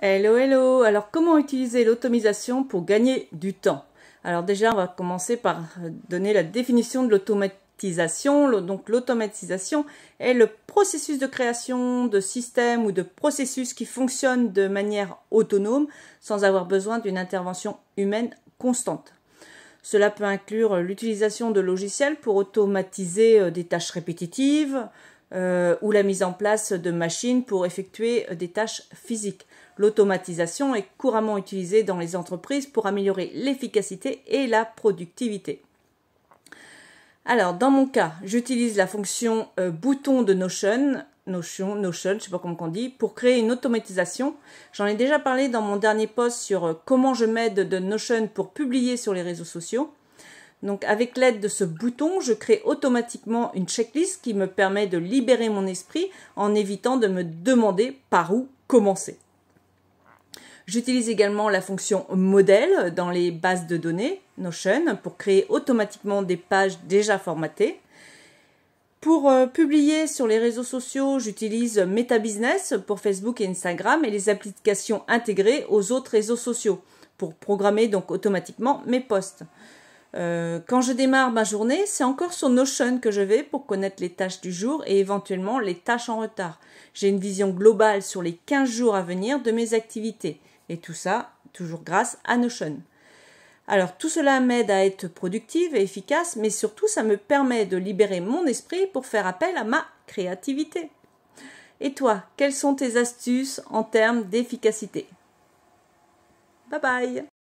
Hello, hello Alors, comment utiliser l'automisation pour gagner du temps Alors déjà, on va commencer par donner la définition de l'automatisation. Donc, l'automatisation est le processus de création de systèmes ou de processus qui fonctionnent de manière autonome sans avoir besoin d'une intervention humaine constante. Cela peut inclure l'utilisation de logiciels pour automatiser euh, des tâches répétitives, euh, ou la mise en place de machines pour effectuer euh, des tâches physiques. L'automatisation est couramment utilisée dans les entreprises pour améliorer l'efficacité et la productivité. Alors, dans mon cas, j'utilise la fonction euh, bouton de Notion, Notion, Notion, je sais pas comment on dit, pour créer une automatisation. J'en ai déjà parlé dans mon dernier post sur comment je m'aide de Notion pour publier sur les réseaux sociaux. Donc avec l'aide de ce bouton, je crée automatiquement une checklist qui me permet de libérer mon esprit en évitant de me demander par où commencer. J'utilise également la fonction modèle dans les bases de données Notion pour créer automatiquement des pages déjà formatées. Pour euh, publier sur les réseaux sociaux, j'utilise MetaBusiness pour Facebook et Instagram et les applications intégrées aux autres réseaux sociaux pour programmer donc automatiquement mes posts. Euh, quand je démarre ma journée, c'est encore sur Notion que je vais pour connaître les tâches du jour et éventuellement les tâches en retard. J'ai une vision globale sur les 15 jours à venir de mes activités. Et tout ça, toujours grâce à Notion. Alors tout cela m'aide à être productive et efficace, mais surtout ça me permet de libérer mon esprit pour faire appel à ma créativité. Et toi, quelles sont tes astuces en termes d'efficacité Bye bye